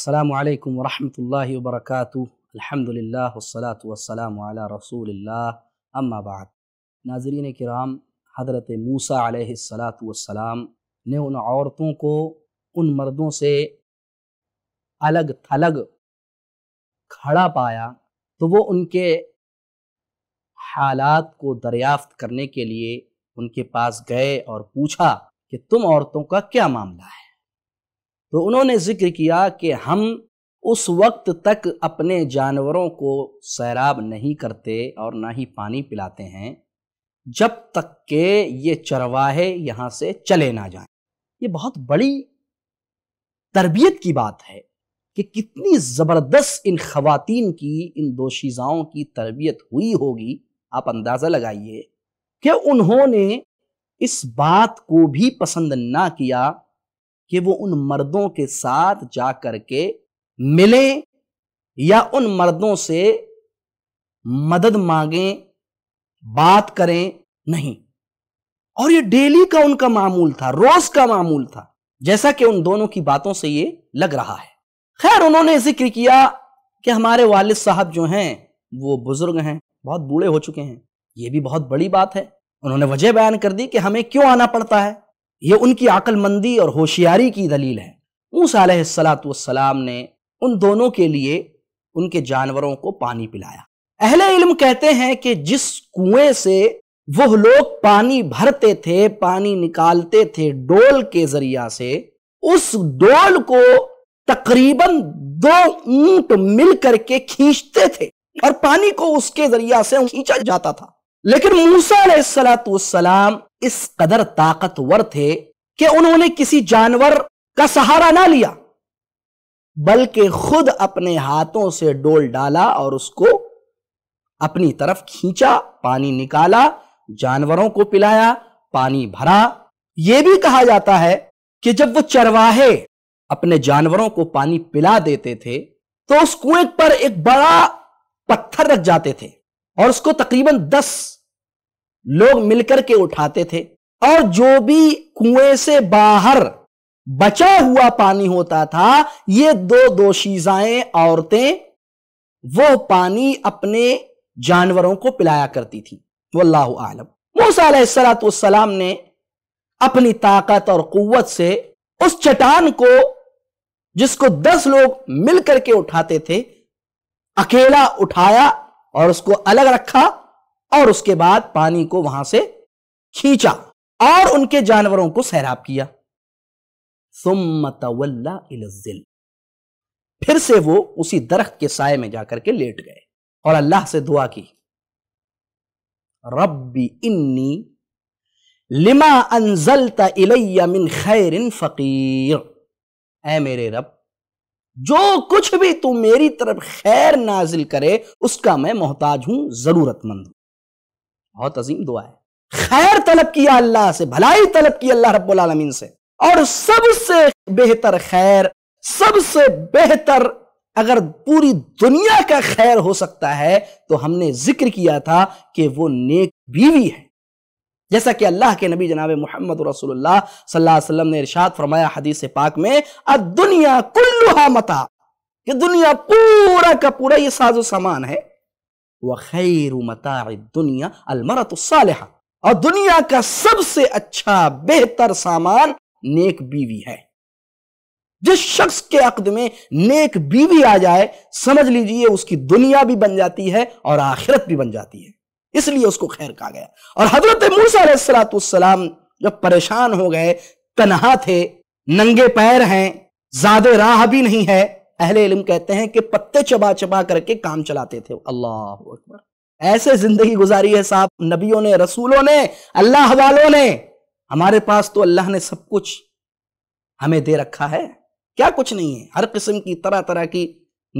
السلام عليكم ورحمة الله وبركاته الحمد لله والصلاة والسلام على رسول الله अम्मा बाद नाजरीन कराम हज़रत मूसा सलाम ने उन औरतों को उन मर्दों से अलग थलग खड़ा पाया तो वो उनके हालात को दरियाफ्त करने के लिए उनके पास गए और पूछा कि तुम औरतों का क्या मामला है तो उन्होंने जिक्र किया कि हम उस वक्त तक अपने जानवरों को सैराब नहीं करते और ना ही पानी पिलाते हैं जब तक के ये चरवाहे यहाँ से चले ना जाएं। ये बहुत बड़ी तरबियत की बात है कि कितनी ज़बरदस्त इन ख़वातीन की इन दोशीज़ाओं की तरबियत हुई होगी आप अंदाज़ा लगाइए कि उन्होंने इस बात को भी पसंद ना किया कि वो उन मर्दों के साथ जा करके मिलें या उन मर्दों से मदद मांगें बात करें नहीं और ये डेली का उनका मामूल था रोज का मामूल था जैसा कि उन दोनों की बातों से ये लग रहा है खैर उन्होंने जिक्र किया कि हमारे वालिद साहब जो हैं वो बुजुर्ग हैं बहुत बूढ़े हो चुके हैं ये भी बहुत बड़ी बात है उन्होंने वजह बयान कर दी कि हमें क्यों आना पड़ता है ये उनकी अकलमंदी और होशियारी की दलील है मूसा सलाम ने उन दोनों के लिए उनके जानवरों को पानी पिलाया अहले इल्म कहते हैं कि जिस कुएं से वह लोग पानी भरते थे पानी निकालते थे डोल के जरिया से उस डोल को तकरीबन दो ऊंट मिल करके खींचते थे और पानी को उसके जरिया से खींचा जाता था लेकिन मूसा सलाम इस कदर ताकतवर थे कि उन्होंने किसी जानवर का सहारा ना लिया बल्कि खुद अपने हाथों से डोल डाला और उसको अपनी तरफ खींचा पानी निकाला जानवरों को पिलाया पानी भरा यह भी कहा जाता है कि जब वो चरवाहे अपने जानवरों को पानी पिला देते थे तो उस कुएं पर एक बड़ा पत्थर रख जाते थे और उसको तकरीबन दस लोग मिलकर के उठाते थे और जो भी कुएं से बाहर बचा हुआ पानी होता था ये दो दोशीजाएं औरतें वो पानी अपने जानवरों को पिलाया करती थी वल्लाह आलम मूसा ने अपनी ताकत और कुत से उस चट्टान को जिसको दस लोग मिलकर के उठाते थे अकेला उठाया और उसको अलग रखा और उसके बाद पानी को वहां से खींचा और उनके जानवरों को सैराब किया फिर से वो उसी दरख्त के साय में जाकर के लेट गए और अल्लाह से दुआ की रब्बी इन्नी लिमा अनजलता इलैया मिन खैरिन फकीर ए मेरे रब जो कुछ भी तू मेरी तरफ खैर नाजिल करे उसका मैं मोहताज हूं जरूरतमंद हूं बहुत अजीम दुआ है खैर तलब किया अल्लाह से भलाई तलब की अल्लाह रब्बुल आलमीन से और सबसे बेहतर खैर सबसे बेहतर अगर पूरी दुनिया का खैर हो सकता है तो हमने जिक्र किया था कि वो नेक बीवी है जैसा कि अल्लाह के नबी जनाब मोहम्मद रसोल्ला वसल्लम ने इरशाद फरमाया हदीस पाक में दुनिया कुल्लुहा मता कि दुनिया पूरा का पूरा ये साजो सामान है वह खैर मता दुनिया अलमरत और दुनिया का सबसे अच्छा बेहतर सामान नेक बीवी है जिस शख्स के अकद में नेक बीवी आ जाए समझ लीजिए उसकी दुनिया भी बन जाती है और आखिरत भी बन जाती है इसलिए उसको खैर कहा गया और हजरत मूसलाम जब परेशान हो गए तनहा थे नंगे पैर हैं ज्यादा राह भी नहीं है अहले इल्म कहते हैं कि पत्ते चबा चबा करके काम चलाते थे अल्लाह अकबर ऐसे जिंदगी गुजारी है साहब नबियों ने रसूलों ने अल्लाह वालों ने हमारे पास तो अल्लाह ने सब कुछ हमें दे रखा है क्या कुछ नहीं है हर किस्म की तरह तरह की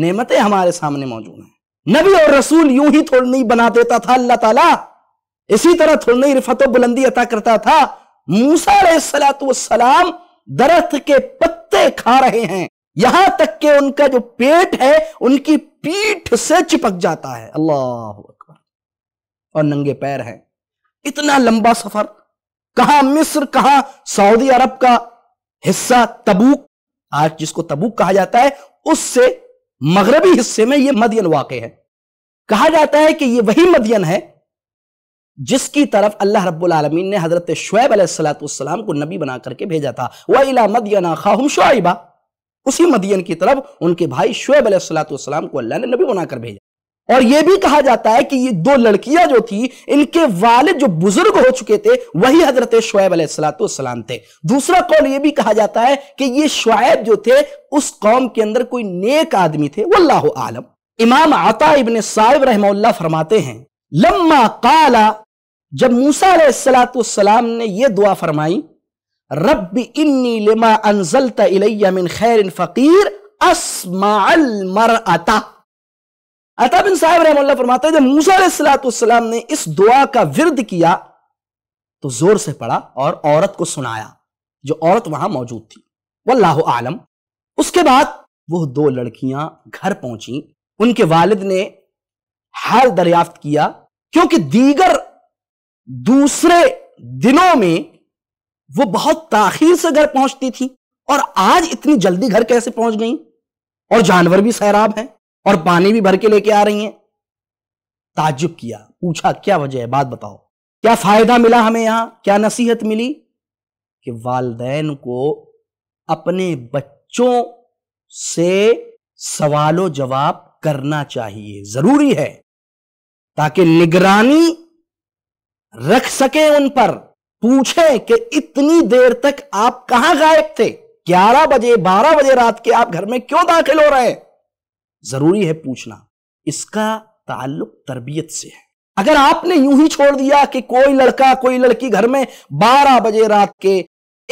नेमतें हमारे सामने मौजूद हैं नबी और रसूल यूं ही थोड़ी नहीं बना देता था अल्लाह ताला इसी तरह थोड़ी नहीं रिफत बुलंदी अता करता था मूसा सलाम दरख्त के पत्ते खा रहे हैं यहां तक के उनका जो पेट है उनकी पीठ से चिपक जाता है अल्लाह और नंगे पैर हैं इतना लंबा सफर कहां मिस्र कहा सऊदी अरब का हिस्सा तबूक आज जिसको तबूक कहा जाता है उससे मगरबी हिस्से में यह मदियन वाक़ है कहा जाता है कि यह वही मदियन है जिसकी तरफ अल्लाह रब्बुल आलमीन ने हजरत शुएब अलैहिस्सलाम को नबी बना करके भेजा था वह इला मदियना खाहुम शुआइबा उसी मदियन की तरफ उनके भाई शुएब अलैहिस्सलाम को अल्लाह ने नबी बनाकर भेजा और यह भी कहा जाता है कि ये दो लड़कियां जो थी इनके वालिद जो बुजुर्ग हो चुके थे वही हजरत शुएब सलाम थे दूसरा कौल यह भी कहा जाता है कि ये शुएब जो थे उस कौम के अंदर कोई नेक आदमी थे वल्लाह आलम इमाम आता इबन साहिब रहमल्ला फरमाते हैं लम्मा काला जब मूसा सलाम ने यह दुआ फरमाई रब इन्नी लिमा अनजलता इलैया मिन खैर फकीर अल मर अता बिन साहब रहमल्ला फरमाते हैं जब मूसा ने इस दुआ का विरद किया तो जोर से पड़ा और औरत को सुनाया जो औरत वहां मौजूद थी वल्लाह आलम उसके बाद वो दो लड़कियां घर पहुंची उनके वालिद ने हाल दरियाफ्त किया क्योंकि दीगर दूसरे दिनों में वो बहुत ताखिर से घर पहुंचती थी और आज इतनी जल्दी घर कैसे पहुंच गई और जानवर भी सैराब हैं और पानी भी भर के लेके आ रही हैं ताजुब किया पूछा क्या वजह है बात बताओ क्या फायदा मिला हमें यहां क्या नसीहत मिली कि वालदेन को अपने बच्चों से सवालों जवाब करना चाहिए जरूरी है ताकि निगरानी रख सके उन पर पूछे कि इतनी देर तक आप कहां गायब थे 11 बजे 12 बजे रात के आप घर में क्यों दाखिल हो रहे हैं जरूरी है पूछना इसका ताल्लुक तरबियत से है अगर आपने यूं ही छोड़ दिया कि कोई लड़का कोई लड़की घर में 12 बजे रात के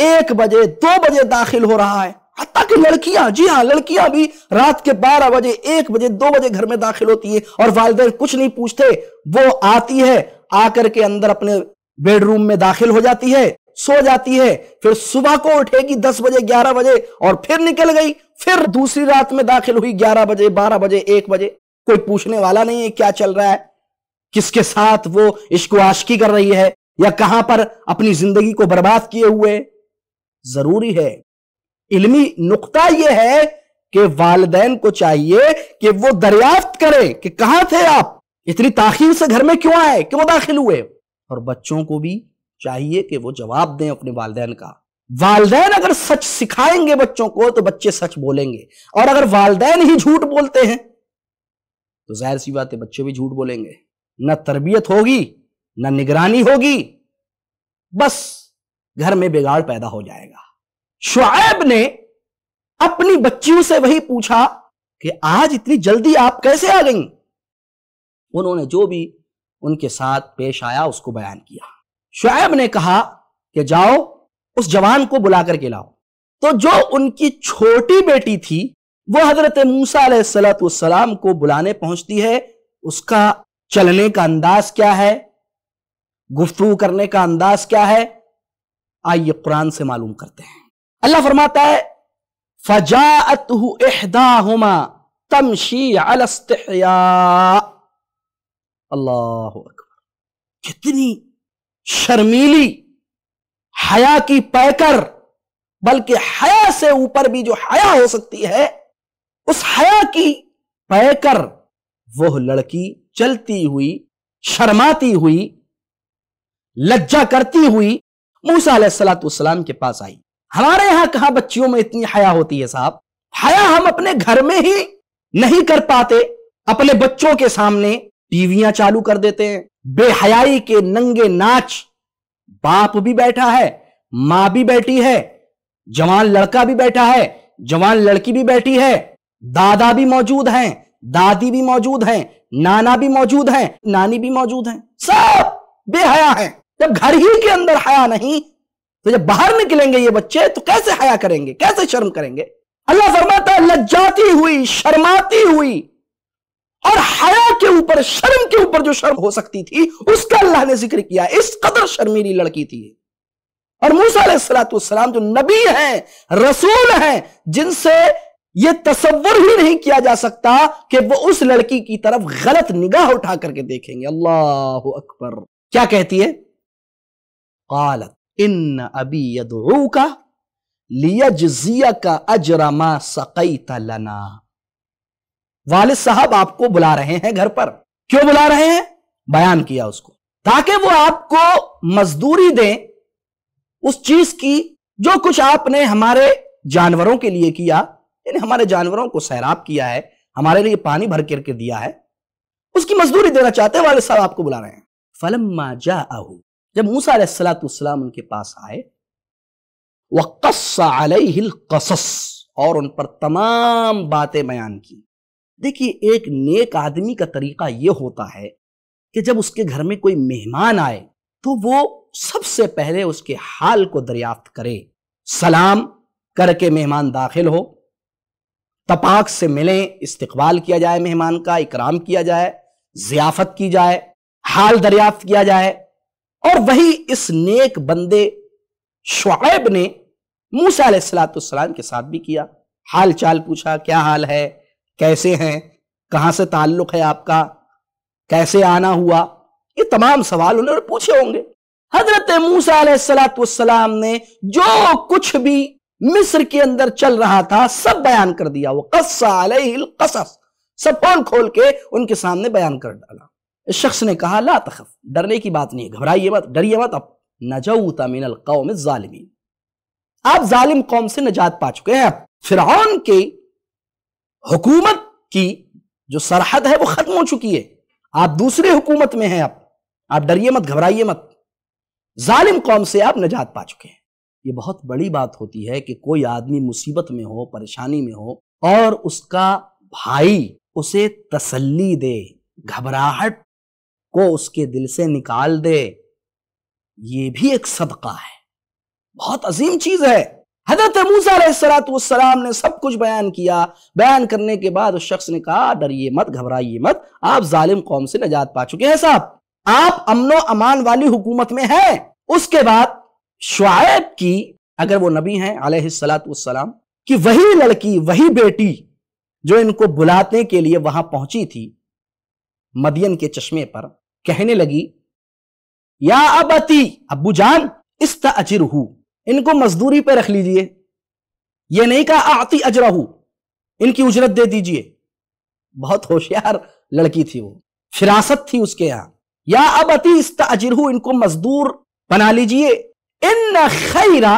एक बजे दो बजे दाखिल हो रहा है हत्या की लड़कियां जी हाँ लड़कियां भी रात के 12 बजे एक बजे दो बजे घर में दाखिल होती है और वालदे कुछ नहीं पूछते वो आती है आकर के अंदर अपने बेडरूम में दाखिल हो जाती है सो जाती है फिर सुबह को उठेगी दस बजे ग्यारह बजे और फिर निकल गई फिर दूसरी रात में दाखिल हुई ग्यारह बजे बारह बजे एक बजे कोई पूछने वाला नहीं है क्या चल रहा है किसके साथ वो इश्को आशकी कर रही है या कहां पर अपनी जिंदगी को बर्बाद किए हुए जरूरी है इल्मी नुकता यह है कि वालदेन को चाहिए कि वो दरियाफ्त करे कि कहां थे आप इतनी ताखिर से घर में क्यों आए क्यों दाखिल हुए और बच्चों को भी चाहिए कि वो जवाब दें अपने वालदेन का वालदेन अगर सच सिखाएंगे बच्चों को तो बच्चे सच बोलेंगे और अगर वालदेन ही झूठ बोलते हैं तो जाहिर सी बात है बच्चे भी झूठ बोलेंगे ना तरबियत होगी ना निगरानी होगी बस घर में बिगाड़ पैदा हो जाएगा शुआब ने अपनी बच्चियों से वही पूछा कि आज इतनी जल्दी आप कैसे आ गई उन्होंने जो भी उनके साथ पेश आया उसको बयान किया शुएब ने कहा कि जाओ उस जवान को बुला करके लाओ तो जो उनकी छोटी बेटी थी वो हजरत मूसा सलाम को बुलाने पहुंचती है उसका चलने का अंदाज क्या है गुफ्तु करने का अंदाज क्या है आइए कुरान से मालूम करते हैं अल्लाह फरमाता है फजा एहदाहुमा तमशी अलस्तया अल्लाह अकबर कितनी शर्मीली हया की पैकर बल्कि हया से ऊपर भी जो हया हो सकती है उस हया की पैकर वह लड़की चलती हुई शर्माती हुई लज्जा करती हुई मूसा सलाम के पास आई हमारे यहां कहा बच्चियों में इतनी हया होती है साहब हया हम अपने घर में ही नहीं कर पाते अपने बच्चों के सामने टीवियां चालू कर देते हैं बेहयाई के नंगे नाच बाप भी बैठा है मां भी बैठी है जवान लड़का भी बैठा है जवान लड़की भी बैठी है दादा भी मौजूद हैं दादी भी मौजूद हैं नाना भी मौजूद हैं नानी भी मौजूद हैं सब बेहया हैं जब घर ही के अंदर हया नहीं तो जब बाहर निकलेंगे ये बच्चे तो कैसे हया करेंगे कैसे शर्म करेंगे अल्लाह फरमाता लज्जाती हुई शर्माती हुई और हया के ऊपर शर्म के ऊपर जो शर्म हो सकती थी उसका अल्लाह ने जिक्र किया इस कदर शर्मीली लड़की थी और मूसलाम जो नबी हैं रसूल हैं जिनसे यह तस्वर ही नहीं किया जा सकता कि वो उस लड़की की तरफ गलत निगाह उठा करके देखेंगे अल्लाह अकबर क्या कहती है कालत इन अबी यदू का लिया जिजिया का अजरमा सकई तना वाल साहब आपको बुला रहे हैं घर पर क्यों बुला रहे हैं बयान किया उसको ताकि वो आपको मजदूरी दें उस चीज की जो कुछ आपने हमारे जानवरों के लिए किया यानी हमारे जानवरों को सैराब किया है हमारे लिए पानी भर करके दिया है उसकी मजदूरी देना चाहते हैं वाले साहब आपको बुला रहे हैं फलम्मा जा जब मूसा सलाम उनके पास आए वक्स कसस और उन पर तमाम बातें बयान की देखिए एक नेक आदमी का तरीका यह होता है कि जब उसके घर में कोई मेहमान आए तो वो सबसे पहले उसके हाल को दरियाफ्त करे सलाम करके मेहमान दाखिल हो तपाक से मिलें इस्तकबाल किया जाए मेहमान का इकराम किया जाए जियाफत की जाए हाल दरियाफ्त किया जाए और वही इस नेक बंदे शुएब ने मूसा सलाम के साथ भी किया हाल चाल पूछा क्या हाल है कैसे हैं कहां से ताल्लुक है आपका कैसे आना हुआ ये तमाम सवाल उन्होंने पूछे होंगे हजरत मूसलाम ने जो कुछ भी मिस्र के अंदर चल रहा था सब बयान कर दिया वो कसस सब खोल खोल के उनके सामने बयान कर डाला इस शख्स ने कहा ला तखफ डरने की बात नहीं घबराइए मत डरिए मत अब नजऊता मिनल कौम जालिमी आप जालिम कौम से नजात पा चुके हैं फिरौन के हुकूमत की जो सरहद है वो खत्म हो चुकी है आप दूसरे हुकूमत में हैं आप आप डरिए मत घबराइए मत जालिम कौम से आप निजात पा चुके हैं ये बहुत बड़ी बात होती है कि कोई आदमी मुसीबत में हो परेशानी में हो और उसका भाई उसे तसल्ली दे घबराहट को उसके दिल से निकाल दे ये भी एक सदका है बहुत अजीम चीज है हजरत मूसलाम ने सब कुछ बयान किया बयान करने के बाद उस शख्स ने कहा डरिए मत घबराइए मत आप जालिम कौम से निजात पा चुके हैं साहब आप अमनो अमान वाली हुकूमत में हैं उसके बाद शुआब की अगर वो नबी हैं आलतम कि वही लड़की वही बेटी जो इनको बुलाने के लिए वहां पहुंची थी मदियन के चश्मे पर कहने लगी या अब अबू जान इस तजर हूं इनको मजदूरी पे रख लीजिए ये नहीं कहा आती अजराहू इनकी उजरत दे दीजिए बहुत होशियार लड़की थी वो फिरासत थी उसके यहां या अब अति इस्ताजरहू इनको मजदूर बना लीजिए इन खैरा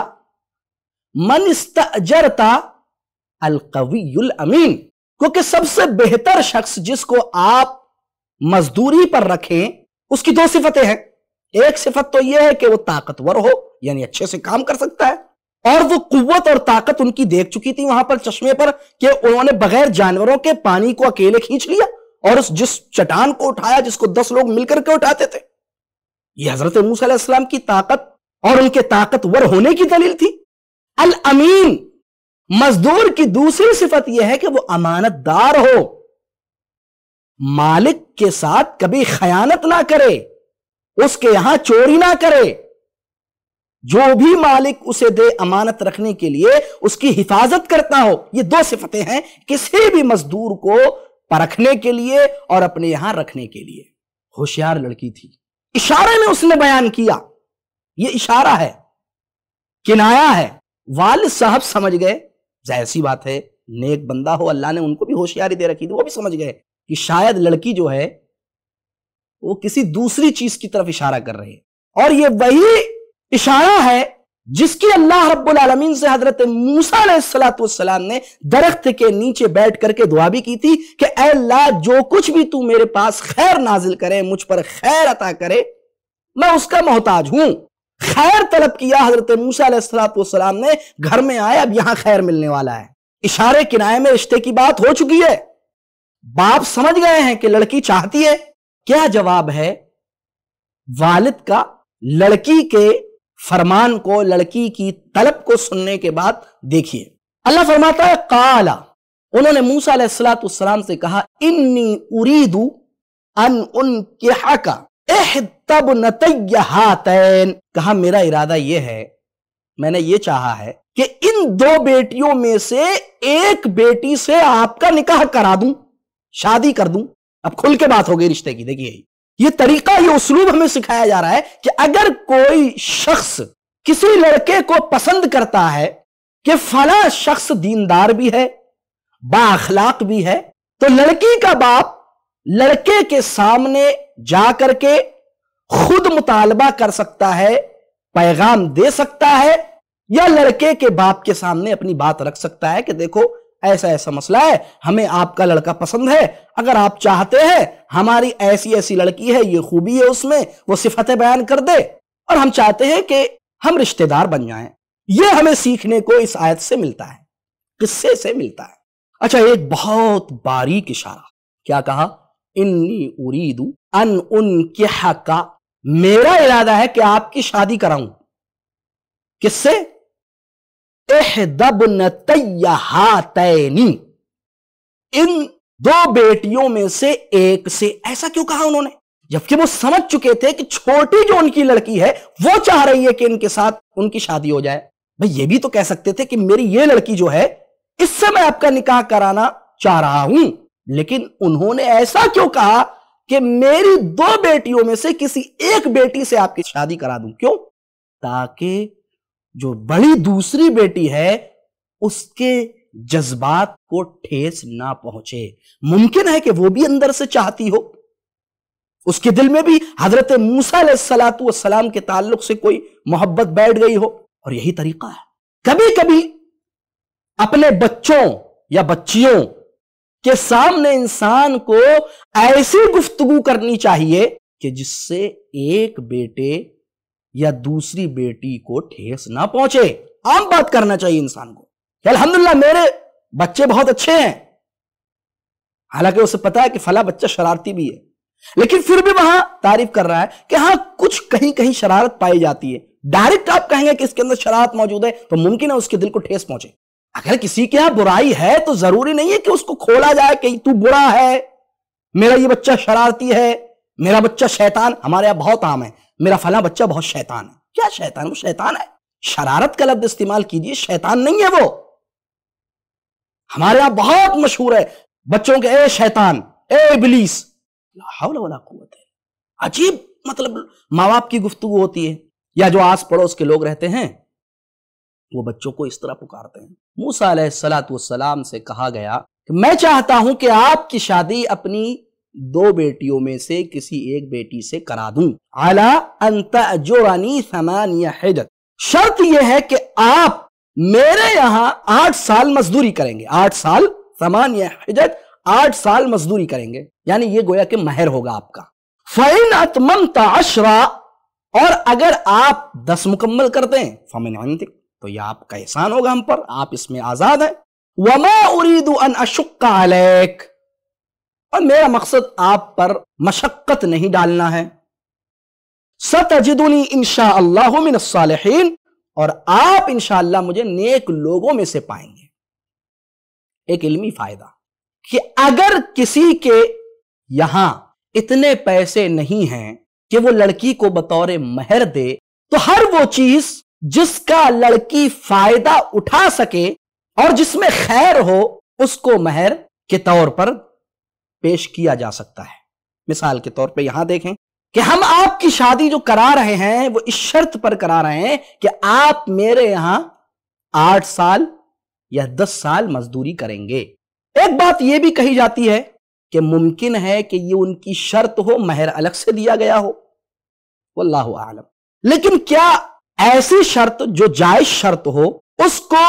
मन अजरता अलकवील अमीन क्योंकि सबसे बेहतर शख्स जिसको आप मजदूरी पर रखें उसकी दो सिफतें हैं एक सिफत तो यह है कि वो ताकतवर हो यानी अच्छे से काम कर सकता है और वो कुत और ताकत उनकी देख चुकी थी वहां पर चश्मे पर कि उन्होंने बगैर जानवरों के पानी को अकेले खींच लिया और उस जिस चटान को उठाया जिसको दस लोग मिलकर के उठाते थे यह हजरत मूसम की ताकत और उनके ताकतवर होने की दलील थी अल अमीन मजदूर की दूसरी सिफत यह है कि वो अमानतदार हो मालिक के साथ कभी खयानत ना करे उसके यहां चोरी ना करे जो भी मालिक उसे दे अमानत रखने के लिए उसकी हिफाजत करता हो ये दो सिफतें हैं किसी भी मजदूर को परखने के लिए और अपने यहां रखने के लिए होशियार लड़की थी इशारे में उसने बयान किया ये इशारा है किनाया है वाल साहब समझ गए जाहिर सी बात है नेक बंदा हो अल्लाह ने उनको भी होशियारी दे रखी थी वो भी समझ गए कि शायद लड़की जो है वो किसी दूसरी चीज की तरफ इशारा कर रहे हैं और ये वही इशारा है जिसकी अल्लाह रब्बुल आलमीन से हजरत मूसा ने दरख्त के नीचे बैठ करके दुआ भी की थी कि अल्लाह जो कुछ भी तू मेरे पास खैर नाजिल करे मुझ पर खैर अता करे मैं उसका मोहताज हूं खैर तलब किया हजरत मूसा ने घर में आए अब यहां खैर मिलने वाला है इशारे किनाए में रिश्ते की बात हो चुकी है बाप समझ गए हैं कि लड़की चाहती है क्या जवाब है वालिद का लड़की के फरमान को लड़की की तलब को सुनने के बाद देखिए अल्लाह फरमाता है काला उन्होंने मूसा सलाम से कहा इन्नी उरीदू अन उन का तब नतैन कहा मेरा इरादा यह है मैंने ये चाहा है कि इन दो बेटियों में से एक बेटी से आपका निकाह करा दूं शादी कर दूं अब खुल के बात हो गई रिश्ते की देखिए ये तरीका ये उसलूब हमें सिखाया जा रहा है कि अगर कोई शख्स किसी लड़के को पसंद करता है कि फला शख्स दीनदार भी है बाखलाक भी है तो लड़की का बाप लड़के के सामने जा करके खुद मुतालबा कर सकता है पैगाम दे सकता है या लड़के के बाप के सामने अपनी बात रख सकता है कि देखो ऐसा ऐसा मसला है हमें आपका लड़का पसंद है अगर आप चाहते हैं हमारी ऐसी ऐसी लड़की है ये खूबी है उसमें वो सिफतें बयान कर दे और हम चाहते हैं कि हम रिश्तेदार बन जाए ये हमें सीखने को इस आयत से मिलता है किस्से से मिलता है अच्छा एक बहुत बारीक इशारा क्या कहा इन्नी उरीदू अन उन का मेरा इरादा है कि आपकी शादी कराऊं किससे एहदबन इन दो बेटियों में से एक से ऐसा क्यों कहा उन्होंने जबकि वो समझ चुके थे कि छोटी जो उनकी लड़की है वो चाह रही है कि इनके साथ उनकी शादी हो जाए भाई ये भी तो कह सकते थे कि मेरी ये लड़की जो है इससे मैं आपका निकाह कराना चाह रहा हूं लेकिन उन्होंने ऐसा क्यों कहा कि मेरी दो बेटियों में से किसी एक बेटी से आपकी शादी करा दूं क्यों ताकि जो बड़ी दूसरी बेटी है उसके जज्बात को ठेस ना पहुंचे मुमकिन है कि वो भी अंदर से चाहती हो उसके दिल में भी हजरत मूसा सलातु सलाम के ताल्लुक से कोई मोहब्बत बैठ गई हो और यही तरीका है कभी कभी अपने बच्चों या बच्चियों के सामने इंसान को ऐसी गुफ्तगु करनी चाहिए कि जिससे एक बेटे या दूसरी बेटी को ठेस ना पहुंचे आम बात करना चाहिए इंसान को अलहमदुल्ला मेरे बच्चे बहुत अच्छे हैं हालांकि उसे पता है कि फला बच्चा शरारती भी है लेकिन फिर भी वहां तारीफ कर रहा है कि हाँ कुछ कहीं कहीं शरारत पाई जाती है डायरेक्ट आप कहेंगे कि इसके अंदर शरारत मौजूद है तो मुमकिन है उसके दिल को ठेस पहुंचे अगर किसी के यहां बुराई है तो जरूरी नहीं है कि उसको खोला जाए कि तू बुरा है मेरा ये बच्चा शरारती है मेरा बच्चा शैतान हमारे यहां बहुत आम है मेरा फला बच्चा बहुत शैतान है क्या शैतान वो शैतान है शरारत का लफ्ज इस्तेमाल कीजिए शैतान नहीं है वो हमारे यहां बहुत मशहूर है बच्चों के ए शैतान ए बिलीस कुत है अजीब मतलब माँ बाप की गुफ्तु होती है या जो आस पड़ोस के लोग रहते हैं वो बच्चों को इस तरह पुकारते हैं मूसा सलात से कहा गया कि मैं चाहता हूं कि आपकी शादी अपनी दो बेटियों में से किसी एक बेटी से करा दूं आला समान या हिजत शर्त यह है कि आप मेरे यहां आठ साल मजदूरी करेंगे आठ साल या हिजत आठ साल मजदूरी करेंगे यानी ये गोया कि महर होगा आपका फैन अतमम ताशरा और अगर आप दस मुकम्मल करते हैं फमिन तो यह आपका एहसान होगा हम पर आप इसमें आजाद है वमा उरीदू अन अशुक्का अलैक और मेरा मकसद आप पर मशक्कत नहीं डालना है सतजुदनी इनशा अल्लाह मिनसालहीन और आप इंशाला मुझे नेक लोगों में से पाएंगे एक इल्मी फायदा कि अगर किसी के यहां इतने पैसे नहीं हैं कि वो लड़की को बतौर महर दे तो हर वो चीज जिसका लड़की फायदा उठा सके और जिसमें खैर हो उसको महर के तौर पर पेश किया जा सकता है मिसाल के तौर पे यहां देखें कि हम आपकी शादी जो करा रहे हैं वो इस शर्त पर करा रहे हैं कि आप मेरे यहां आठ साल या दस साल मजदूरी करेंगे एक बात यह भी कही जाती है कि मुमकिन है कि ये उनकी शर्त हो महर अलग से दिया गया हो वल्लाह आलम लेकिन क्या ऐसी शर्त जो जायज शर्त हो उसको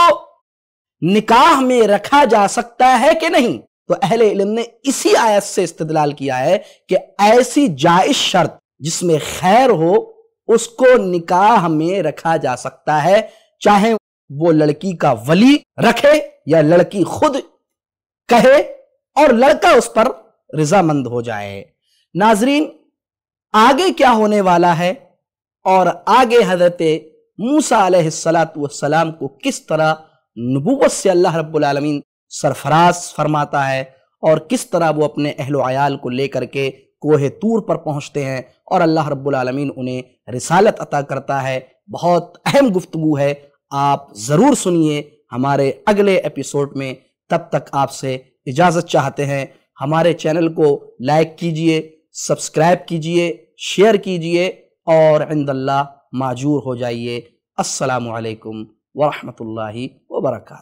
निकाह में रखा जा सकता है कि नहीं तो अहले इलम ने इसी आयत से इस्तदलाल किया है कि ऐसी जायज शर्त जिसमें खैर हो उसको निकाह में रखा जा सकता है चाहे वो लड़की का वली रखे या लड़की खुद कहे और लड़का उस पर रजामंद हो जाए नाजरीन आगे क्या होने वाला है और आगे हजरत मूसा सलाम को किस तरह नबूवत से अल्लाह रब्बुल रबालमीन सरफराज फरमाता है और किस तरह वो अपने अहल आयाल को लेकर के कोहे तूर पर पहुँचते हैं और अल्लाह रब्बुलमीन उन्हें रिसालत अता करता है बहुत अहम गुफ्तु है आप ज़रूर सुनिए हमारे अगले एपिसोड में तब तक आपसे इजाज़त चाहते हैं हमारे चैनल को लाइक कीजिए सब्सक्राइब कीजिए शेयर कीजिए और इंदल्ला माजूर हो जाइए असलकम वरहमल वर्का